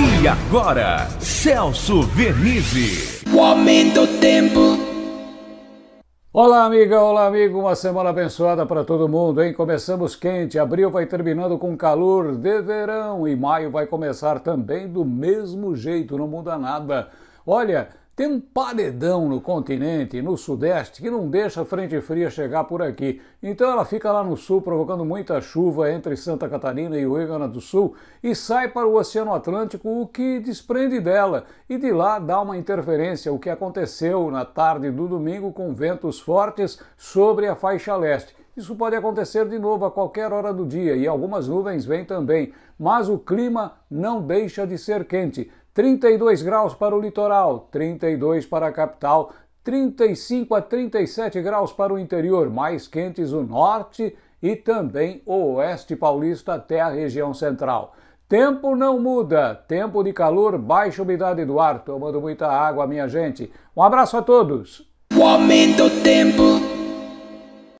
E agora, Celso Vernizzi. O aumento do tempo. Olá, amiga, olá, amigo. Uma semana abençoada para todo mundo, hein? Começamos quente, abril vai terminando com calor de verão e maio vai começar também do mesmo jeito, não muda nada. Olha, tem um paredão no continente, no sudeste, que não deixa a frente fria chegar por aqui. Então ela fica lá no sul, provocando muita chuva entre Santa Catarina e o Rio Grande do Sul, e sai para o Oceano Atlântico, o que desprende dela. E de lá dá uma interferência, o que aconteceu na tarde do domingo com ventos fortes sobre a faixa leste. Isso pode acontecer de novo a qualquer hora do dia e algumas nuvens vêm também, mas o clima não deixa de ser quente. 32 graus para o litoral, 32 para a capital, 35 a 37 graus para o interior, mais quentes o norte e também o oeste paulista até a região central. Tempo não muda, tempo de calor, baixa umidade do ar, tomando muita água, minha gente. Um abraço a todos. O aumento do tempo.